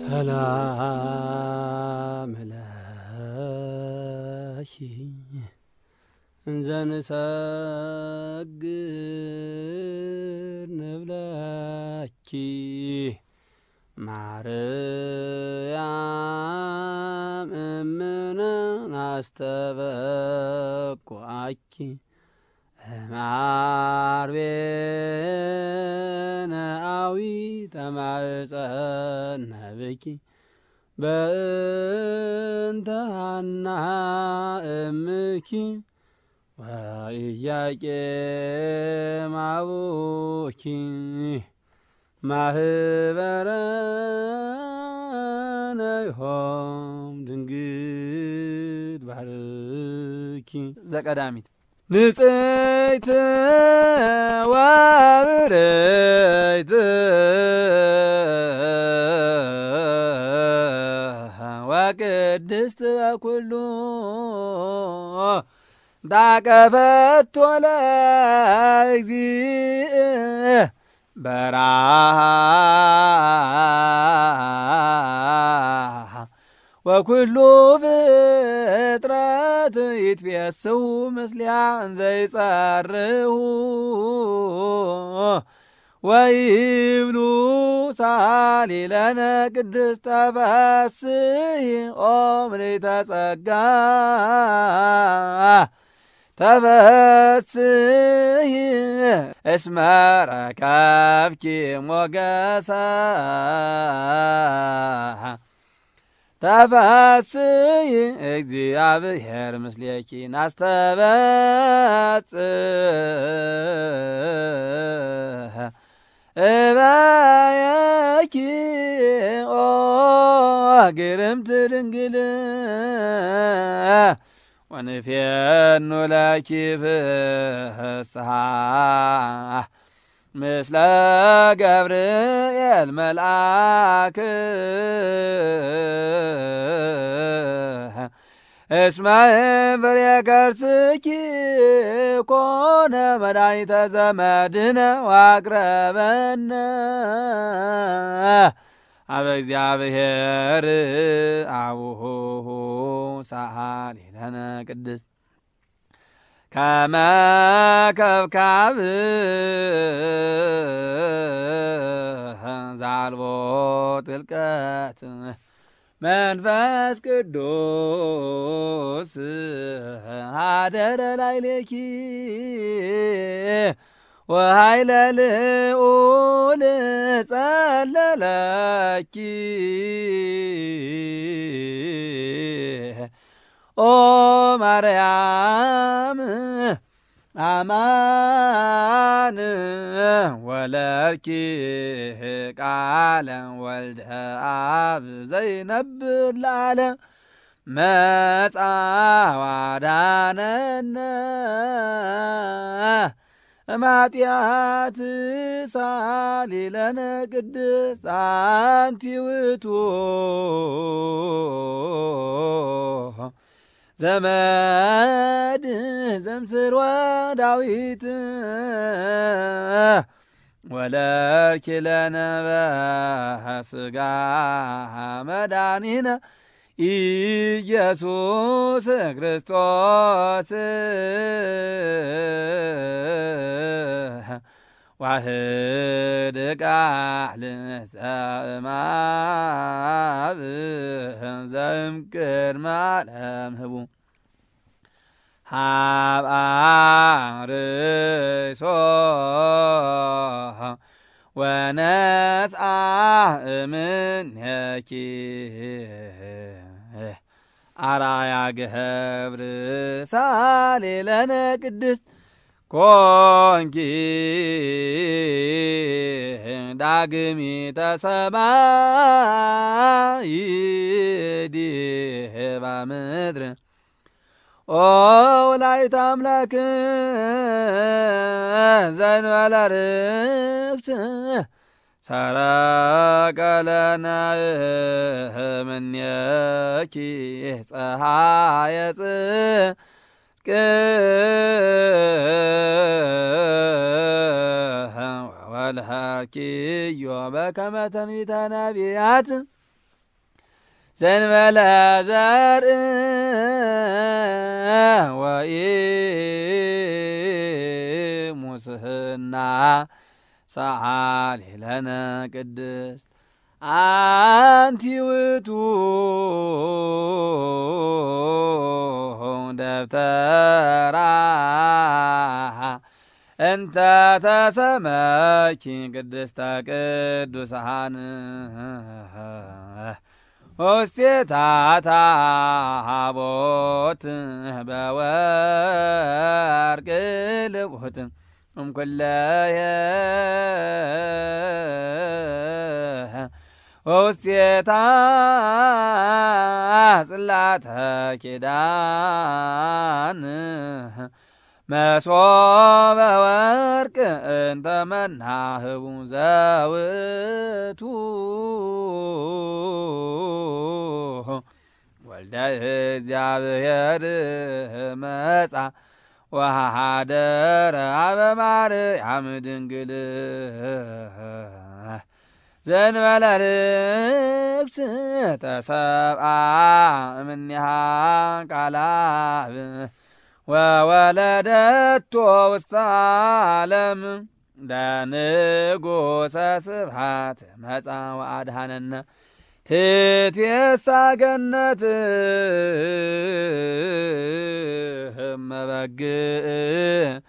ሰላም ለኪ እንዘንሰግድ ንብለኪ ማርያም እምነ ናስተበቁአኪ ማር ቤነአዊ ተማጸነ ብኪ በእንተ እምኪ ወኢያቄም አቡኪ ማህበረ ነይሆም ድንግል ባርኪ ዘቀዳሚት ንጽሕት ወብርህት ወቅድስት በኵሉ ታቀፈቶ ለእግዚእ በረሃ ወኩሉ ፍጥረት ይትቤስው ምስሊያን ዘይጻርሁ ወይብሉ ሳሊለነ ቅድስተ ፈስሒ ኦምኔተ ጸጋ ተፈስሒ እስመ ረከብኪ ሞገሳ ተፈስይ እግዚአብሔር ምስሌኪ ናስተበጽሕ እባየኪ ኦ ግርምት ድንግል ወንፌኑ ለኪ ፍስሓ ምስለ ገብርኤል መልአክ እስመ ፍሬ ከርስኪ ኮነ መድኃኒተ ዘመድነ ዋቅረበነ አበ እግዚአብሔር አቡሁ ሳሊለነ ቅድስት ከመከብካብ ዛልቦ ጥልቀት መንፈስ ቅዱስ አደረ ላይሌኪ ወሃይለ ልዑል ጸለለኪ ኦ ማርያም አማን ወለርኪ ቃለ ወልድ አብ ዘይነብር ላለ መጻ ዋዳነነ ሳሊለነ ቅድስት አንቲ ውእቱ ዘመድ ዘምስር ዳዊት ወለርኪለነበ ስጋ መዳኒነ ኢየሱስ ክርስቶስ ዋህድ ቃል ሰማብ ዘምቅድ ማለም ህቡ ሃብአ ርእሶ ወነስአ እምኔኪ አራያ ገህብር ሳሌለነ ቅድስት ኮንኪ ዳግሚ ሰማይ ዲህባ ምድር ኦ ወላዲተ አምላክ ዘእንበለ ርስት ሰረቀ ለነ እምኔኪ ፀሐየ ወልሃኪዮ በከመ ተንቢተ ነቢያት ዘንበለ ዘርእ ሰዓሊ ለነ ቅድስት አንቲ ውእቱ ደብተራ እንተ ተሰመኪ ቅድስተ ቅዱሳን ውስቴታታ በወርቅ ልቡት እምኩለየ ሆሴታ ጽላተ ኪዳን መሶበ ወርቅ እንተ ህቡ ዘውቱ ወልደ እግዚአብሔር መጻ ወሃደረ አበ ድንግል ዘንበለ ርእስ ተሰብአ እምኔሃ ቃላብ ወወለደቶ ውስተ ዓለም ለንጉሰ ስብሐት መጻ ወአድሃነነ ትትየሳ ገነትህ እመበግእ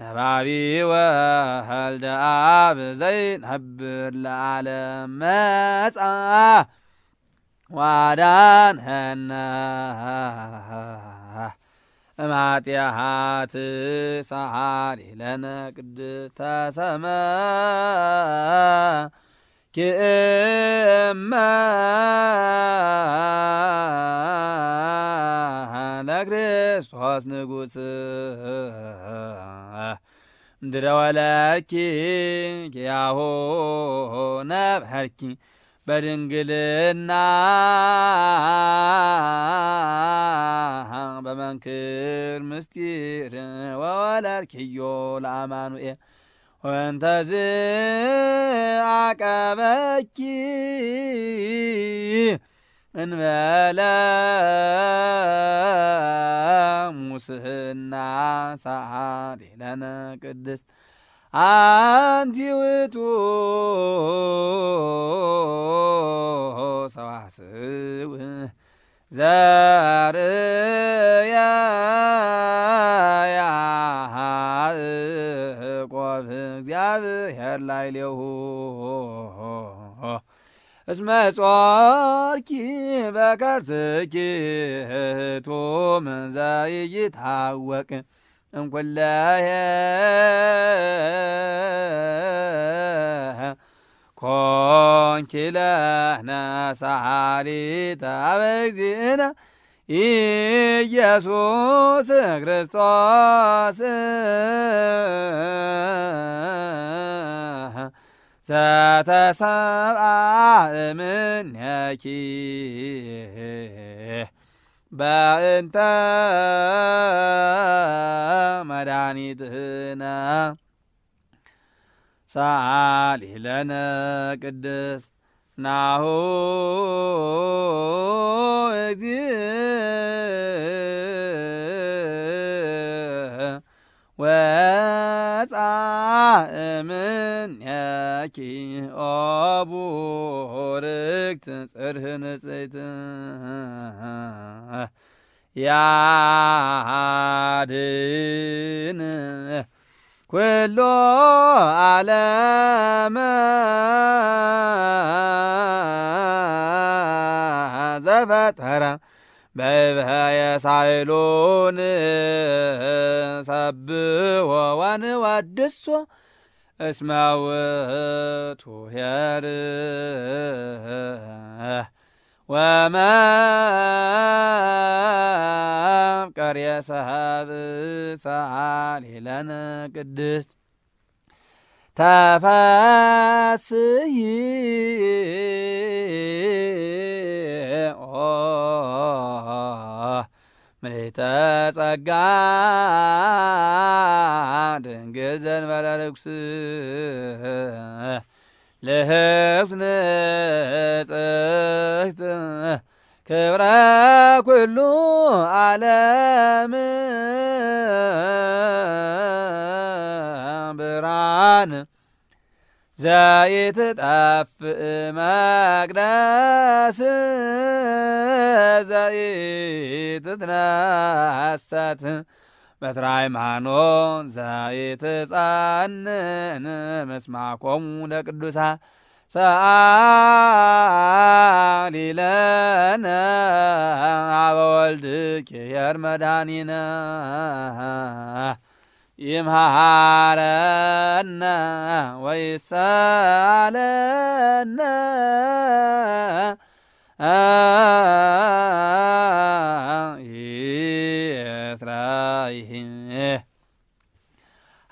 ነባቢ ወህልደ አብ ዘይንህብር ለዓለም መጻ ዋዳን ህነ እማጢያሃት ሰዓድ ለነ ቅድስተ ሰማ ኬማ ለክርስቶስ ንጉሥ ምድረ ወለድኪ ኪያሆ ነብሐርኪ በድንግልና በመንክር ምስጢር ወወለድኪዮ ለአማኑኤል ወንተዝ ቀበኪ እንበለ ሙስህና ሰዓድ ለነ ቅድስት አንቲ ውእቱ ሰዋስው ዘርያያ እግዚአብሔር ላይ ሌሁ እስመ ጾርኪ በከርስኪ ህቱም ዘይታወቅ እንኩለየ ኮንኪ ለነ ሰዓሊተ አበ እግዚእነ ኢየሱስ ክርስቶስ ዘተሰብአ እምኔኪ በእንተ መድኃኒትነ ሳሊ ለነ ቅድስት ናሆ እግዚእ ወፃ እምኔኪ ኦ ርግት ጽርህ ንጽይት ያድን ኩሎ ዓለመ ዘፈጠረ በይብሐየ ሳይሉን ሰብሖ ወንወድሶ እስመ ውእቱ ኄር ወማፍቀሬ ሰሀብሳ ሌለነ ቅድስት ተፈስሂ ምልዕተ ጸጋ ድንግል ዘንበለ ርኩስ ለህብነ ጸሕተ ክብራ ኩሉ ዓለም ብርሃን ዘይትጣፍእ መቅደስ ዘይትትናሳት በትራይ ሃይማኖት ዘኢትጻንን ምስማኮሙ ለቅዱሳን ሰአሊ ለነ ኀበ ወልድኪ የር መድኃኒነ ይምሃረነ ወይሳለነ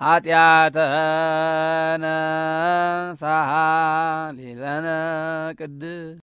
ኃጢአተነ ሊለነ ቅድ